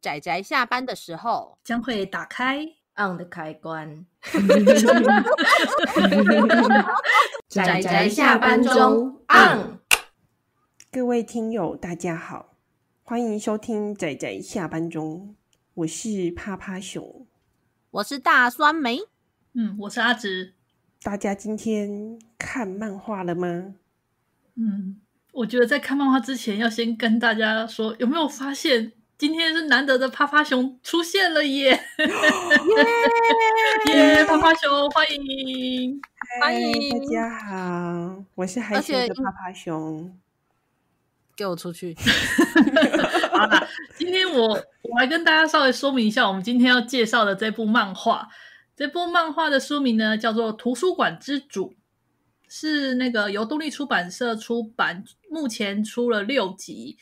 仔仔下班的时候将会打开 on 的开关。仔仔下班中 on。各位听友大家好，欢迎收听仔仔下班中，我是趴趴熊，我是大酸梅，嗯，我是阿直。大家今天看漫画了吗？嗯，我觉得在看漫画之前要先跟大家说，有没有发现？今天是难得的啪啪熊出现了耶！耶趴啪啪熊，欢迎，欢迎大家好，我是海星的啪啪熊。给我出去！好的，今天我我来跟大家稍微说明一下，我们今天要介绍的这部漫画，这部漫画的书名呢叫做《图书馆之主》，是那个由动立出版社出版，目前出了六集。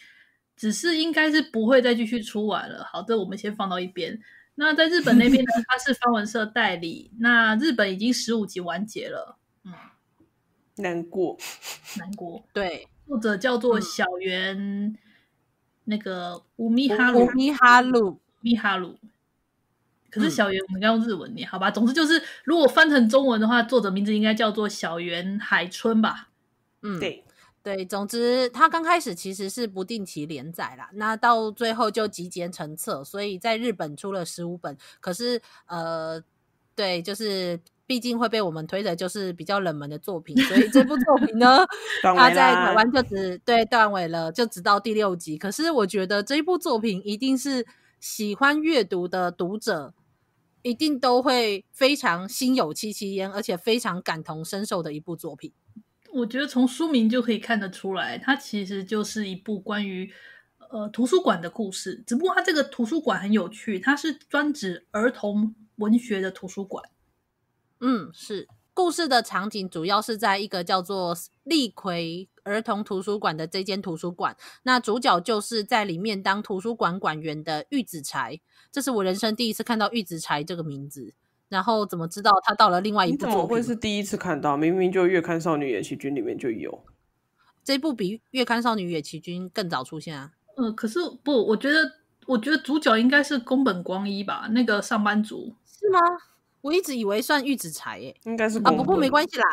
只是应该是不会再继续出完了，好，的，我们先放到一边。那在日本那边呢？它是方文社代理。那日本已经十五集完结了，嗯，难过，难过。对，作者叫做小圆，那个五咪哈鲁，五咪哈鲁，咪哈鲁。可是小圆，我们要用日文念，好吧？总之就是，如果翻成中文的话，作者名字应该叫做小圆海春吧？嗯，对。对，总之他刚开始其实是不定期连载啦，那到最后就集结成册，所以在日本出了十五本。可是呃，对，就是毕竟会被我们推的就是比较冷门的作品，所以这部作品呢，他在台湾就只对断尾了，就直到第六集。可是我觉得这部作品一定是喜欢阅读的读者一定都会非常心有戚戚焉，而且非常感同身受的一部作品。我觉得从书名就可以看得出来，它其实就是一部关于呃图书馆的故事。只不过它这个图书馆很有趣，它是专指儿童文学的图书馆。嗯，是。故事的场景主要是在一个叫做利奎儿童图书馆的这间图书馆。那主角就是在里面当图书馆馆员的玉子柴。这是我人生第一次看到玉子柴这个名字。然后怎么知道他到了另外一部我怎么会是第一次看到？明明就《月刊少女野崎君》里面就有这部，比《月刊少女野崎君》更早出现啊。嗯，可是不，我觉得，我觉得主角应该是宫本光一吧，那个上班族是吗？我一直以为算玉子财耶，应该是啊。不过没关系啦，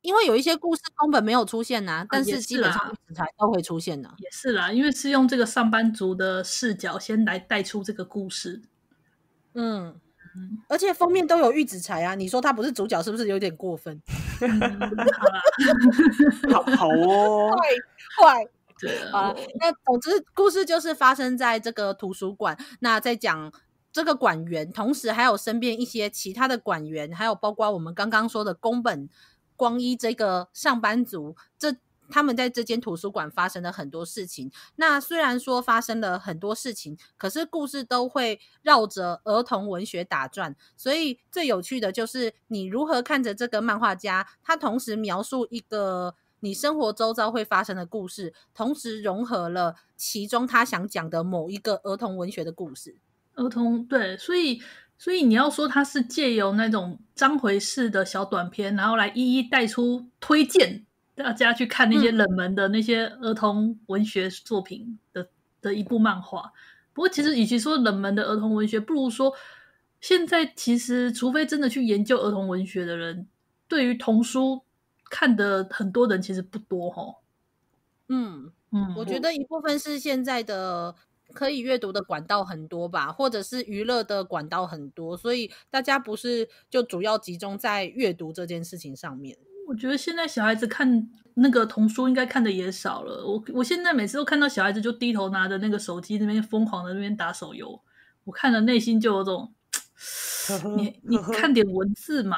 因为有一些故事宫本没有出现啊，但是基本上玉子柴都会出现的。也是啦，因为是用这个上班族的视角先来带出这个故事，嗯。而且封面都有玉子柴啊！你说他不是主角，是不是有点过分？好好哦，快快啊！那总之，故事就是发生在这个图书馆。那在讲这个馆员，同时还有身边一些其他的馆员，还有包括我们刚刚说的宫本光一这个上班族。这他们在这间图书馆发生了很多事情。那虽然说发生了很多事情，可是故事都会绕着儿童文学打转。所以最有趣的就是你如何看着这个漫画家，他同时描述一个你生活周遭会发生的故事，同时融合了其中他想讲的某一个儿童文学的故事。儿童对，所以所以你要说他是借由那种章回式的小短篇，然后来一一带出推荐。大家去看那些冷门的那些儿童文学作品的的一部漫画，不过其实，与其说冷门的儿童文学，不如说现在其实，除非真的去研究儿童文学的人，对于童书看的很多人其实不多哈。嗯嗯，我觉得一部分是现在的可以阅读的管道很多吧，或者是娱乐的管道很多，所以大家不是就主要集中在阅读这件事情上面。我觉得现在小孩子看那个童书应该看的也少了。我我现在每次都看到小孩子就低头拿着那个手机那边疯狂的那边打手游，我看了内心就有种，你你看点文字嘛，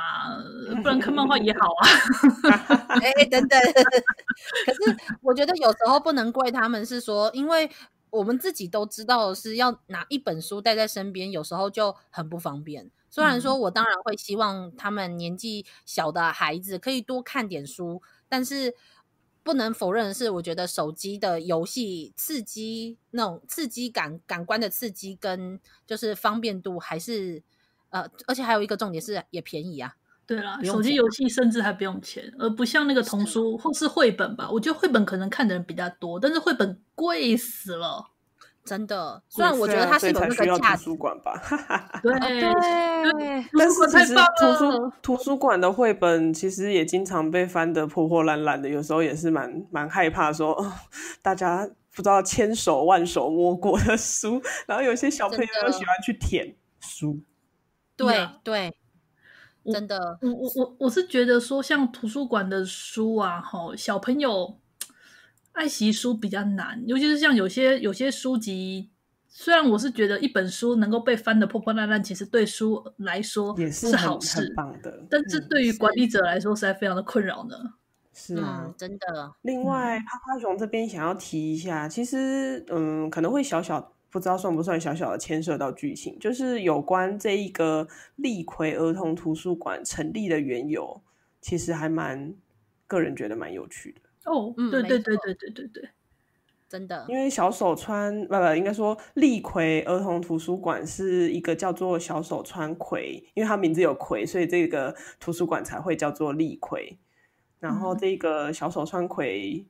不然看漫画也好啊。哎等等，可是我觉得有时候不能怪他们是说，因为我们自己都知道是要拿一本书带在身边，有时候就很不方便。虽然说，我当然会希望他们年纪小的孩子可以多看点书，但是不能否认的是，我觉得手机的游戏刺激那种刺激感、感官的刺激跟就是方便度还是呃，而且还有一个重点是也便宜啊。对了，手机游戏甚至还不用钱，而不像那个童书或是绘本吧，我觉得绘本可能看的人比较多，但是绘本贵死了。真的，所以不需要图书馆吧？对对对，图书馆太棒了。图书图书馆的绘本其实也经常被翻得破破烂烂的，有时候也是蛮蛮害怕，说大家不知道千手万手摸过的书，然后有些小朋友又喜欢去舔书。对对，真的，我我我我是觉得说，像图书馆的书啊，吼，小朋友。爱惜书比较难，尤其是像有些有些书籍，虽然我是觉得一本书能够被翻的破破烂烂，其实对书来说也是好事，很棒的。但这对于管理者来说实在非常的困扰呢。是啊，真的。另外，趴趴熊这边想要提一下，其实嗯，可能会小小，不知道算不算小小的牵涉到剧情，就是有关这一个立奎儿童图书馆成立的缘由，其实还蛮个人觉得蛮有趣的。哦，嗯，对对对对对对对，真的，因为小手川不不，应该说立葵儿童图书馆是一个叫做小手川葵，因为他名字有葵，所以这个图书馆才会叫做立葵。然后这个小手川葵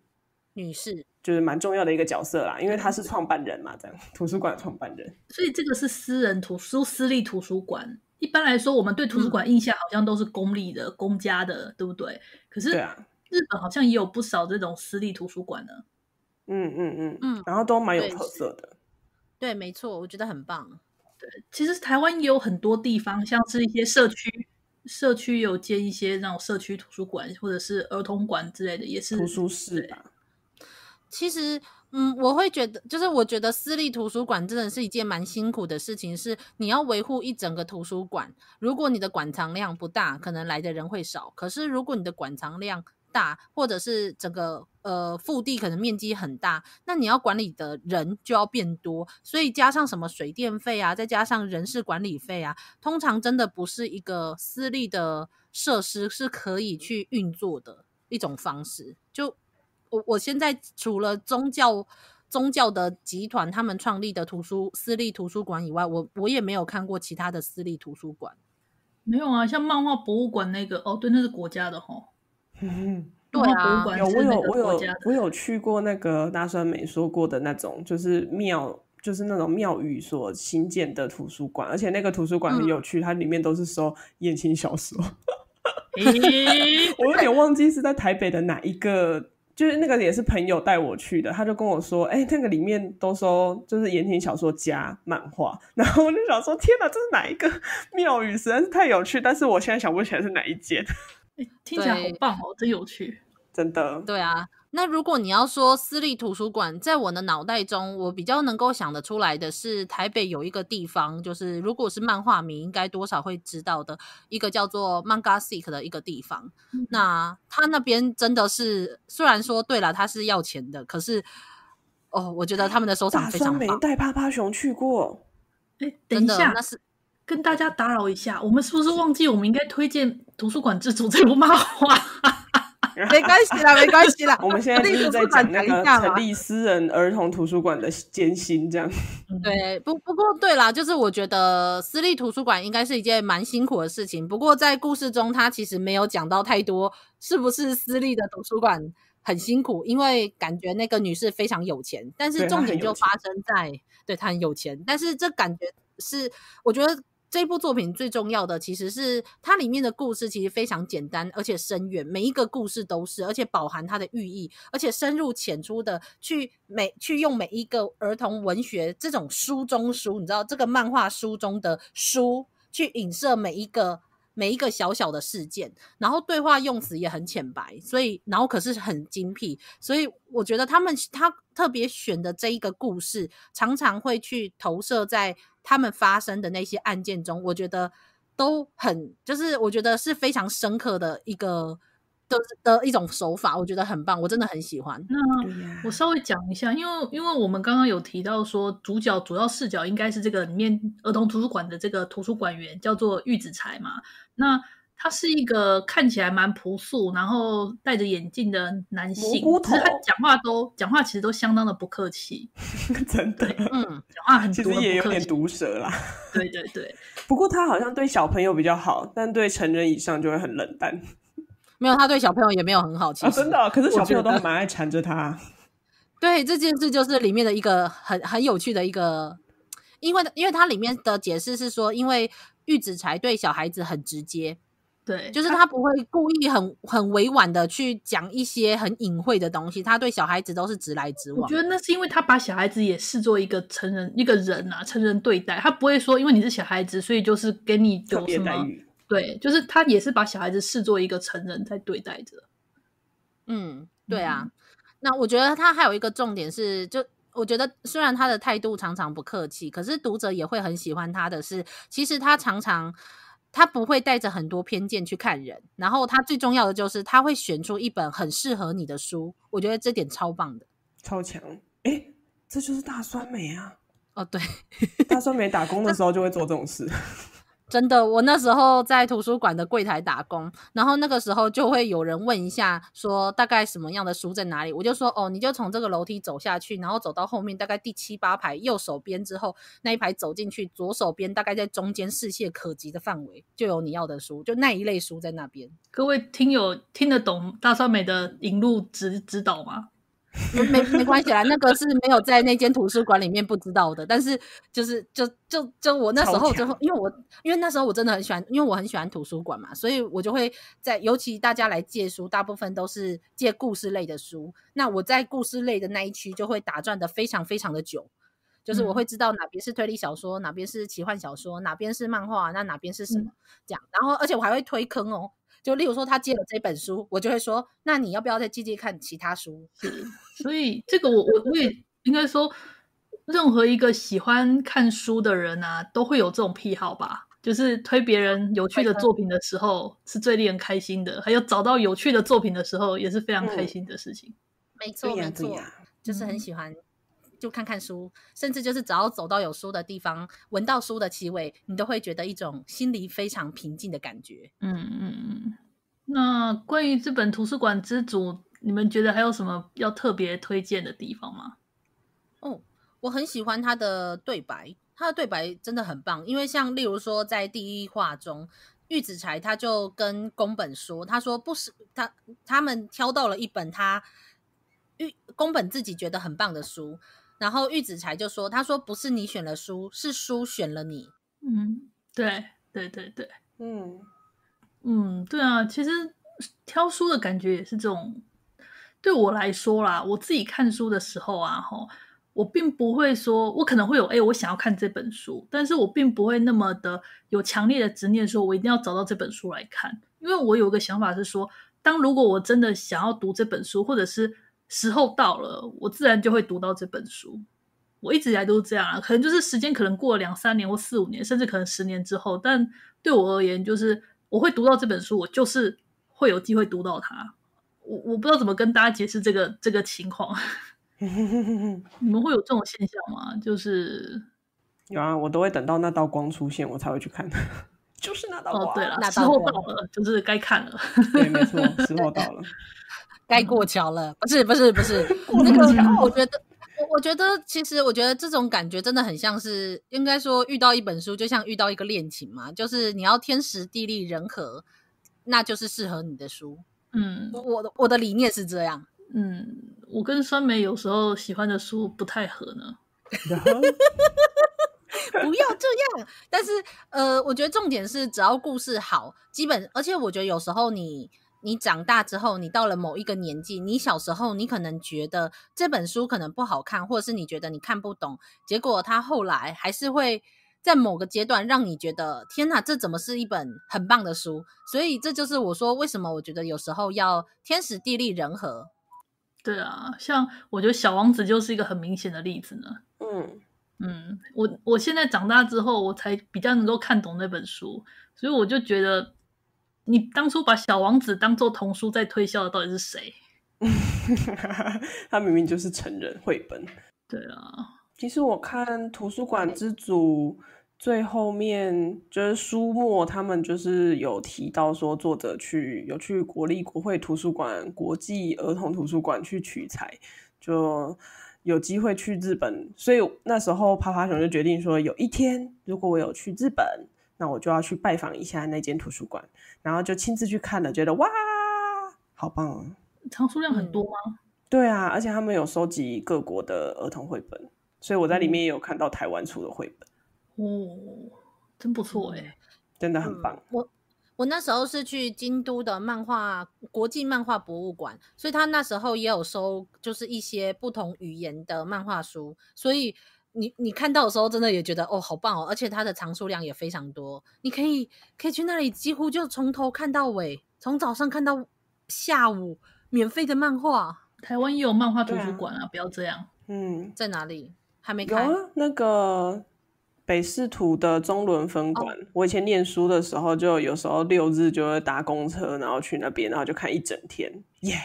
女士就是蛮重要的一个角色啦，因为她是创办人嘛，这样图书馆创办人。所以这个是私人图书私立图书馆。一般来说，我们对图书馆印象好像都是公立的、公家的，对不对？可是。日本好像也有不少这种私立图书馆呢，嗯嗯嗯嗯，然后都蛮有特色的，对，没错，我觉得很棒。对，其实台湾也有很多地方，像是一些社区，社区有建一些那种社区图书馆或者是儿童馆之类的，也是图书室吧。其实，嗯，我会觉得，就是我觉得私立图书馆真的是一件蛮辛苦的事情，是你要维护一整个图书馆。如果你的馆藏量不大，可能来的人会少；可是如果你的馆藏量大，或者是整个呃腹地可能面积很大，那你要管理的人就要变多，所以加上什么水电费啊，再加上人事管理费啊，通常真的不是一个私立的设施是可以去运作的一种方式。就我我现在除了宗教宗教的集团他们创立的图书私立图书馆以外，我我也没有看过其他的私立图书馆。没有啊，像漫画博物馆那个哦，对，那是国家的哈。嗯，对啊，有我有我有我有去过那个大川美说过的那种，就是庙，就是那种庙宇所新建的图书馆，而且那个图书馆很有趣，它里面都是收言情小说。我有点忘记是在台北的哪一个，就是那个也是朋友带我去的，他就跟我说，哎，那个里面都收就是言情小说加漫画，然后我就想说，天哪，这是哪一个庙宇实在是太有趣，但是我现在想不起来是哪一间。听起来好棒哦，真有趣，真的。对啊，那如果你要说私立图书馆，在我的脑袋中，我比较能够想得出来的是台北有一个地方，就是如果是漫画迷，应该多少会知道的一个叫做 Manga Seek 的一个地方。那他那边真的是，虽然说对了，他是要钱的，可是哦，我觉得他们的收藏非常棒。没带趴趴熊去过，哎，等一下，那是。跟大家打扰一下，我们是不是忘记我们应该推荐《图书馆之主》这部漫画？没关系啦，没关系啦。我们现在在讲那个成立私人儿童图书馆的艰辛，这样 对不？不过对啦，就是我觉得私立图书馆应该是一件蛮辛苦的事情。不过在故事中，他其实没有讲到太多是不是私立的图书馆很辛苦，因为感觉那个女士非常有钱。但是重点就发生在对她很有钱，但是这感觉是我觉得。这部作品最重要的其实是它里面的故事，其实非常简单而且深远，每一个故事都是，而且饱含它的寓意，而且深入浅出的去每去用每一个儿童文学这种书中书，你知道这个漫画书中的书去影射每一个。每一个小小的事件，然后对话用词也很浅白，所以然后可是很精辟，所以我觉得他们他特别选的这一个故事，常常会去投射在他们发生的那些案件中，我觉得都很，就是我觉得是非常深刻的一个。的的一种手法，我觉得很棒，我真的很喜欢。那我稍微讲一下，因为因为我们刚刚有提到说，主角主要视角应该是这个里面儿童图书馆的这个图书馆员，叫做玉子才嘛。那他是一个看起来蛮朴素，然后戴着眼镜的男性，其实他讲话都讲话其实都相当的不客气，真的，嗯，讲话很毒也有点毒舌啦。对对对，不过他好像对小朋友比较好，但对成人以上就会很冷淡。没有，他对小朋友也没有很好。啊，真的，可是小朋友都蛮爱缠着他。对，这件事就是里面的一个很很有趣的一个，因为因为它里面的解释是说，因为玉子才对小孩子很直接。对，就是他不会故意很很委婉的去讲一些很隐晦的东西，他对小孩子都是直来直往。我觉得那是因为他把小孩子也视作一个成人一个人啊，成人对待，他不会说因为你是小孩子，所以就是跟你有什么。对，就是他也是把小孩子视作一个成人在对待着。嗯，对啊。那我觉得他还有一个重点是，就我觉得虽然他的态度常常不客气，可是读者也会很喜欢他的是，其实他常常他不会带着很多偏见去看人。然后他最重要的就是他会选出一本很适合你的书，我觉得这点超棒的，超强。哎，这就是大酸梅啊！哦，对，大酸梅打工的 时候就会做这种事。真的，我那时候在图书馆的柜台打工，然后那个时候就会有人问一下，说大概什么样的书在哪里，我就说，哦，你就从这个楼梯走下去，然后走到后面大概第七八排右手边之后那一排走进去，左手边大概在中间视线可及的范围就有你要的书，就那一类书在那边。各位听友听得懂大酸美的引入指指导吗？没没没关系啦，那个是没有在那间图书馆里面不知道的，但是就是就就就我那时候就，因为我因为那时候我真的很喜欢，因为我很喜欢图书馆嘛，所以我就会在，尤其大家来借书，大部分都是借故事类的书，那我在故事类的那一区就会打转的非常非常的久。就是我会知道哪边是推理小说，哪边是奇幻小说，哪边是漫画，那哪边是什么这样。然后，而且我还会推坑哦。就例如说，他借了这本书，我就会说，那你要不要再借借看其他书？所以，这个我我我也应该说，任何一个喜欢看书的人啊，都会有这种癖好吧？就是推别人有趣的作品的时候，是最令人开心的。还有找到有趣的作品的时候，也是非常开心的事情。没错，没错，就是很喜欢。就看看书，甚至就是只要走到有书的地方，闻到书的气味，你都会觉得一种心里非常平静的感觉。嗯嗯嗯。那关于这本《图书馆之主》，你们觉得还有什么要特别推荐的地方吗？哦，我很喜欢他的对白，他的对白真的很棒。因为像例如说，在第一话中，玉子柴他就跟宫本说，他说不是他他们挑到了一本他玉宫本自己觉得很棒的书。然后玉子才就说：“他说不是你选了书，是书选了你。”嗯，对，对，对，对，嗯，嗯，对啊。其实挑书的感觉也是这种。对我来说啦，我自己看书的时候啊，吼，我并不会说，我可能会有哎，我想要看这本书，但是我并不会那么的有强烈的执念，说我一定要找到这本书来看。因为我有个想法是说，当如果我真的想要读这本书，或者是。时候到了，我自然就会读到这本书。我一直以来都是这样啊，可能就是时间，可能过了两三年或四五年，甚至可能十年之后。但对我而言，就是我会读到这本书，我就是会有机会读到它。我我不知道怎么跟大家解释这个这个情况。你们会有这种现象吗？就是有啊，我都会等到那道光出现，我才会去看。就是那道光，对了，时候到了，就是该看了。对，没错，时候 到了。该过桥了，不是不是不是，那个我觉得，我我觉得其实我觉得这种感觉真的很像是，应该说遇到一本书就像遇到一个恋情嘛，就是你要天时地利人和，那就是适合你的书。嗯，我我的我的理念是这样。嗯，我跟酸梅有时候喜欢的书不太合呢。不要这样，但是呃，我觉得重点是只要故事好，基本而且我觉得有时候你。你长大之后，你到了某一个年纪，你小时候你可能觉得这本书可能不好看，或者是你觉得你看不懂，结果他后来还是会在某个阶段让你觉得天哪，这怎么是一本很棒的书？所以这就是我说为什么我觉得有时候要天时地利人和。对啊，像我觉得《小王子》就是一个很明显的例子呢。嗯嗯，我我现在长大之后，我才比较能够看懂那本书，所以我就觉得。你当初把《小王子》当做童书在推销的到底是谁？他明明就是成人绘本。对啊，其实我看《图书馆之主》最后面就是书末，他们就是有提到说作者去有去国立国会图书馆、国际儿童图书馆去取材，就有机会去日本，所以那时候趴趴熊就决定说，有一天如果我有去日本。那我就要去拜访一下那间图书馆，然后就亲自去看了，觉得哇，好棒！藏书量很多吗？对啊，而且他们有收集各国的儿童绘本，所以我在里面也有看到台湾出的绘本。哦，真不错哎，真的很棒。我我那时候是去京都的漫画国际漫画博物馆，所以他那时候也有收，就是一些不同语言的漫画书，所以。你你看到的时候，真的也觉得哦，好棒哦！而且它的藏书量也非常多，你可以可以去那里，几乎就从头看到尾，从早上看到下午，免费的漫画。台湾也有漫画图书馆啊！不要这样。嗯，在哪里还没开？有那个北市图的中伦分馆，我以前念书的时候，就有时候六日就会搭公车，然后去那边，然后就看一整天。耶！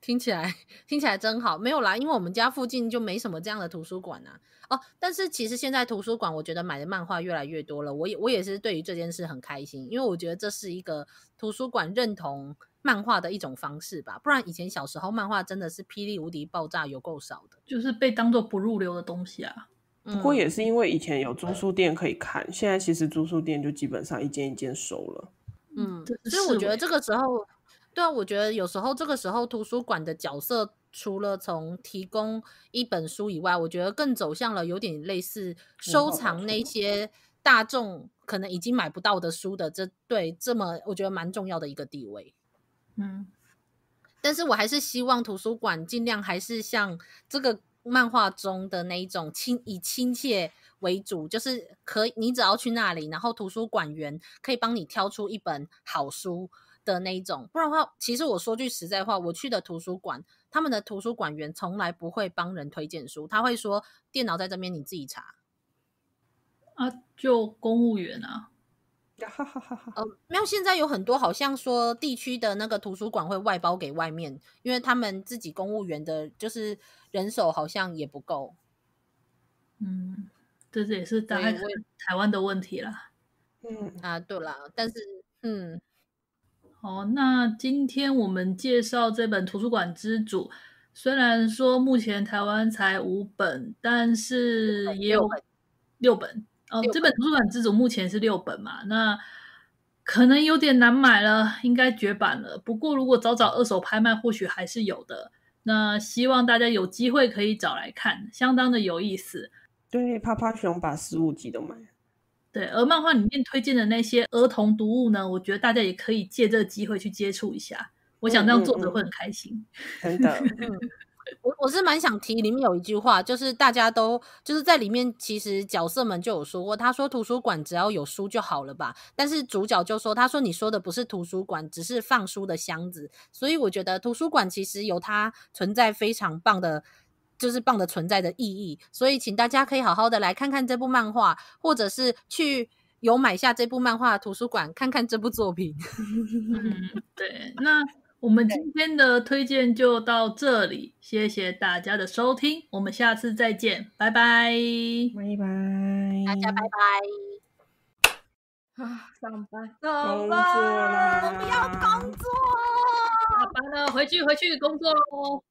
听起来听起来真好，没有啦，因为我们家附近就没什么这样的图书馆啊。哦，但是其实现在图书馆，我觉得买的漫画越来越多了。我也我也是对于这件事很开心，因为我觉得这是一个图书馆认同漫画的一种方式吧。不然以前小时候漫画真的是霹雳无敌爆炸有够少的，就是被当做不入流的东西啊。不过也是因为以前有租书店可以看，现在其实租书店就基本上一间一间收了。嗯，所以我觉得这个时候。对啊，我觉得有时候这个时候图书馆的角色，除了从提供一本书以外，我觉得更走向了有点类似收藏那些大众可能已经买不到的书的这对这么我觉得蛮重要的一个地位。嗯，但是我还是希望图书馆尽量还是像这个漫画中的那一种亲以亲切为主，就是可以你只要去那里，然后图书馆员可以帮你挑出一本好书。的那种，不然的话，其实我说句实在话，我去的图书馆，他们的图书馆员从来不会帮人推荐书，他会说电脑在这边，你自己查。啊，就公务员啊，哈哈哈哈。呃，没有，现在有很多好像说地区的那个图书馆会外包给外面，因为他们自己公务员的，就是人手好像也不够。嗯，这也是大概台湾的问题啦。嗯啊，对啦，但是嗯。哦，那今天我们介绍这本《图书馆之主》，虽然说目前台湾才五本，但是也有六本哦。这本《图书馆之主》目前是六本嘛？那可能有点难买了，应该绝版了。不过如果找找二手拍卖，或许还是有的。那希望大家有机会可以找来看，相当的有意思。对，泡泡熊把十五集都买。对，而漫画里面推荐的那些儿童读物呢，我觉得大家也可以借这个机会去接触一下。我想这样作者会很开心。真的，我我是蛮想提里面有一句话，就是大家都就是在里面，其实角色们就有说过，他说图书馆只要有书就好了吧。但是主角就说，他说你说的不是图书馆，只是放书的箱子。所以我觉得图书馆其实有它存在非常棒的。就是棒的存在的意义，所以，请大家可以好好的来看看这部漫画，或者是去有买下这部漫画图书馆看看这部作品。对，那我们今天的推荐就到这里，谢谢大家的收听，我们下次再见，拜拜，拜拜，大家拜拜。啊，上班，工作们要工作，下班了，回去，回去工作喽。